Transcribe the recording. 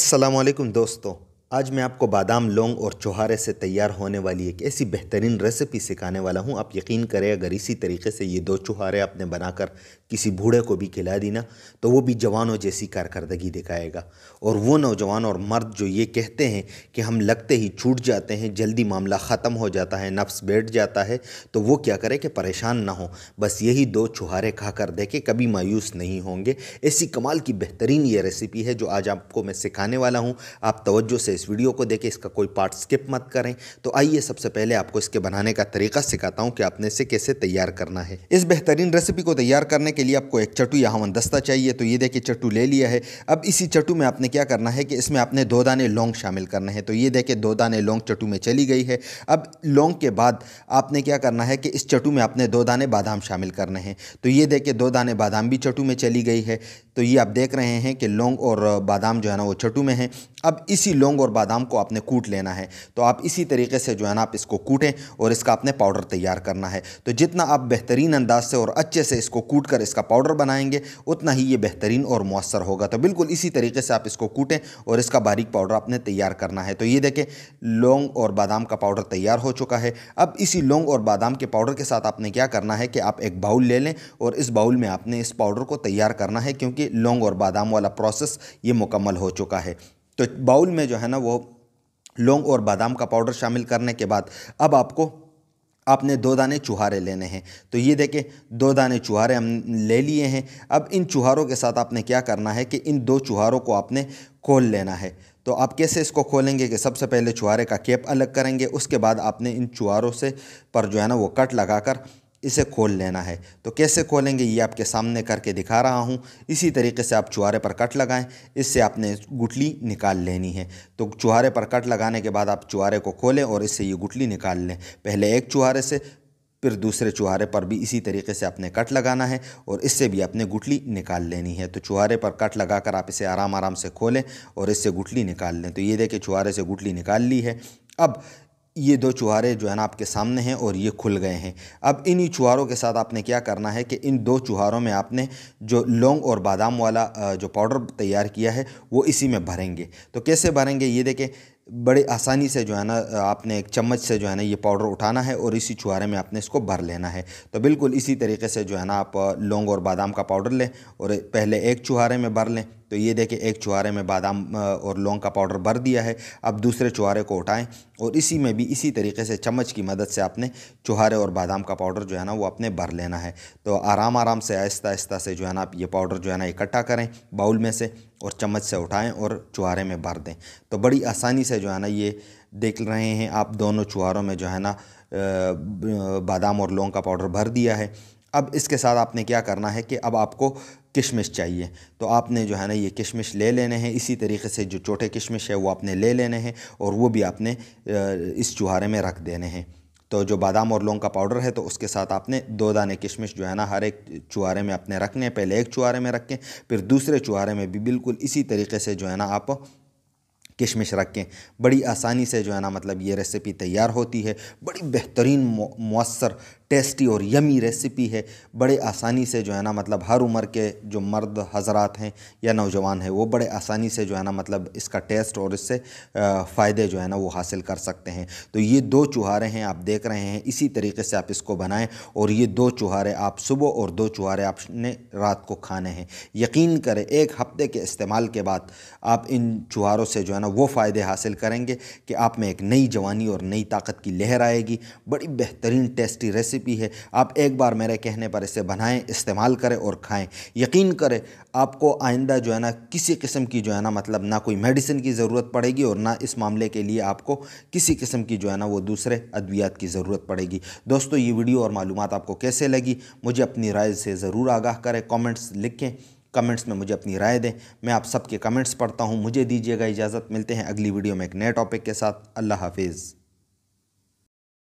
अस्सलाम दोस्तों आज मैं आपको बादाम लौंग और चौहारे से तैयार होने वाली एक ऐसी बेहतरीन रेसिपी सिखाने वाला हूँ आप यकीन करें अगर इसी तरीके से ये दो चौहारे आपने बनाकर किसी बूढ़े को भी खिला दी ना तो वो भी जवानों जैसी कारकर्दगी दिखाएगा और वो नौजवान और मर्द जो ये कहते हैं कि हम लगते ही छूट जाते हैं जल्दी मामला ख़त्म हो जाता है नफ्स बैठ जाता है तो वो क्या करे कि परेशान ना हो बस यही दो चौहारे खा कर देखे कभी मायूस नहीं होंगे ऐसी कमाल की बेहतरीन ये रेसिपी है जो आज आपको मैं सिखाने वाला हूँ आप तोज्जो से इस वीडियो को देखें इसका कोई पार्ट स्किप मत करें तो आइए सबसे पहले आपको इसके बनाने का तरीका सिखाता हूँ कि आपने इसे कैसे तैयार करना है इस बेहतरीन रेसिपी को तैयार करने के लिए आपको एक चटू या हवन दस्ता चाहिए तो ये देखिए चटू ले लिया है अब इसी चटू में आपने क्या करना है कि इसमें आपने दो दाने लौंग शामिल करने हैं तो ये देखे दो दाने लौंग चटू में चली गई है अब लौंग के बाद आपने क्या करना है कि इस चटू में आपने दो दाने बादाम शामिल करने हैं तो ये देखे दो दाने बादाम भी चटू में चली गई है तो ये आप देख रहे हैं कि लौंग और बादाम जो है ना वो चटू में है अब इसी लौंग और और बादाम को आपने कूट लेना है तो आप इसी तरीके से जो है ना आप इसको कूटें और इसका आपने पाउडर तैयार करना है तो जितना आप बेहतरीन अंदाज से और अच्छे से इसको कूट कर इसका पाउडर बनाएंगे उतना ही ये बेहतरीन और मौसर होगा तो बिल्कुल इसी तरीके से आप इसको कूटें और इसका बारीक पाउडर आपने तैयार करना है तो ये देखें लौंग और बादाम का पाउडर तैयार हो चुका है अब इसी लौंग और बादाम के पाउडर के साथ आपने क्या करना है कि आप एक बाउल ले लें और इस बाउल में आपने इस पाउडर को तैयार करना है क्योंकि लौंग और बादाम वाला प्रोसेस ये मुकम्मल हो चुका है तो बाउल में जो है ना वो लौंग और बादाम का पाउडर शामिल करने के बाद अब आपको आपने दो दाने चुहारे लेने हैं तो ये देखें दो दाने चुहारे हम ले लिए हैं अब इन चुहारों के साथ आपने क्या करना है कि इन दो चुहारों को आपने खोल लेना है तो आप कैसे इसको खोलेंगे कि सबसे पहले चुहारे का केप अलग करेंगे उसके बाद आपने इन चुहारों से पर जो है ना वो कट लगाकर इसे खोल लेना है तो कैसे खोलेंगे ये आपके सामने करके दिखा रहा हूँ इसी तरीके से आप चुहारे पर कट लगाएं इससे आपने गुटली निकाल लेनी है तो चुहारे पर कट लगाने के बाद आप चुहारे को खोलें और इससे ये गुटली निकाल लें पहले एक चुहारे से फिर दूसरे चुहारे पर भी इसी तरीके से आपने कट लगाना है और इससे भी अपने गुटली निकाल लेनी है तो चुहारे पर कट लगाकर आप इसे आराम आराम से खोलें और इससे गुटली निकाल लें तो ये देखिए चुहारे से गुटली निकाल ली है अब ये दो चुहारे जो है ना आपके सामने हैं और ये खुल गए हैं अब इन्हीं चुहारों के साथ आपने क्या करना है कि इन दो चुहारों में आपने जो लौंग और बादाम वाला जो पाउडर तैयार किया है वो इसी में भरेंगे तो कैसे भरेंगे ये देखें बड़े आसानी से जो है ना आपने एक चम्मच से जो है ना ये पाउडर उठाना है और इसी चुहारे में आपने इसको भर लेना है तो बिल्कुल इसी तरीके से जो है ना आप लौंग और बादाम का पाउडर लें और पहले एक चुहारे में भर लें तो ये देखें एक चुहारे में बादाम और लौंग का पाउडर भर दिया है अब दूसरे चुहारे को उठाएं और इसी में भी इसी तरीके से चम्मच की मदद से आपने चुहारे और बादाम का पाउडर जो है ना वो अपने भर लेना है तो आराम आराम से आहिस्ता आहिस्ता से जो है ना आप ये पाउडर जो है ना इकट्ठा करें बाउल में से और चम्मच से उठाएं और चुहारे में भर दें तो बड़ी आसानी से जो है ना ये देख रहे हैं आप दोनों चुहारों में जो है ना बादाम और लौंग का पाउडर भर दिया है अब इसके साथ आपने क्या करना है कि अब आपको किशमिश चाहिए तो आपने जो है ना ये किशमिश ले लेने हैं इसी तरीके से जो छोटे किशमिश है वो आपने ले लेने हैं और वो भी आपने इस चुहारे में रख देने हैं तो जो बादाम और लौंग का पाउडर है तो उसके साथ आपने दो दाने किशमिश जो है ना हर एक चुहारे में अपने रखने हैं पहले एक चुहारे में रखें फिर दूसरे चुहारे में भी बिल्कुल इसी तरीके से जो है ना आप किशमिश रखें बड़ी आसानी से जो है ना मतलब ये रेसिपी तैयार होती है बड़ी बेहतरीन मौसर टेस्टी और यमी रेसिपी है बड़े आसानी से जो है ना मतलब हर उम्र के जो मर्द हजरात हैं या नौजवान हैं वो बड़े आसानी से जो है ना मतलब इसका टेस्ट और इससे फ़ायदे जो है ना वो हासिल कर सकते हैं तो ये दो चुहारे हैं आप देख रहे हैं इसी तरीके से आप इसको बनाएं और ये दो चुहारे आप सुबह और दो चुहारे आपने रात को खाने हैं यकीन करें एक हफ्ते के इस्तेमाल के बाद आप इन चुहारों से जो है ना वो फ़ायदे हासिल करेंगे कि आप में एक नई जवानी और नई ताकत की लहर आएगी बड़ी बेहतरीन टेस्टी रेसिपी रेसिपी है आप एक बार मेरे कहने पर इसे बनाएं इस्तेमाल करें और खाएं यकीन करें आपको आइंदा जो है ना किसी किस्म की जो है ना मतलब ना कोई मेडिसिन की ज़रूरत पड़ेगी और ना इस मामले के लिए आपको किसी किस्म की जो है ना वो दूसरे अद्वियात की ज़रूरत पड़ेगी दोस्तों ये वीडियो और मालूम आपको कैसे लगी मुझे अपनी राय से ज़रूर आगाह करें कॉमेंट्स लिखें कमेंट्स में मुझे अपनी राय दें मैं आप सबके कमेंट्स पढ़ता हूँ मुझे दीजिएगा इजाज़त मिलते हैं अगली वीडियो में एक नए टॉपिक के साथ अल्लाह हाफिज़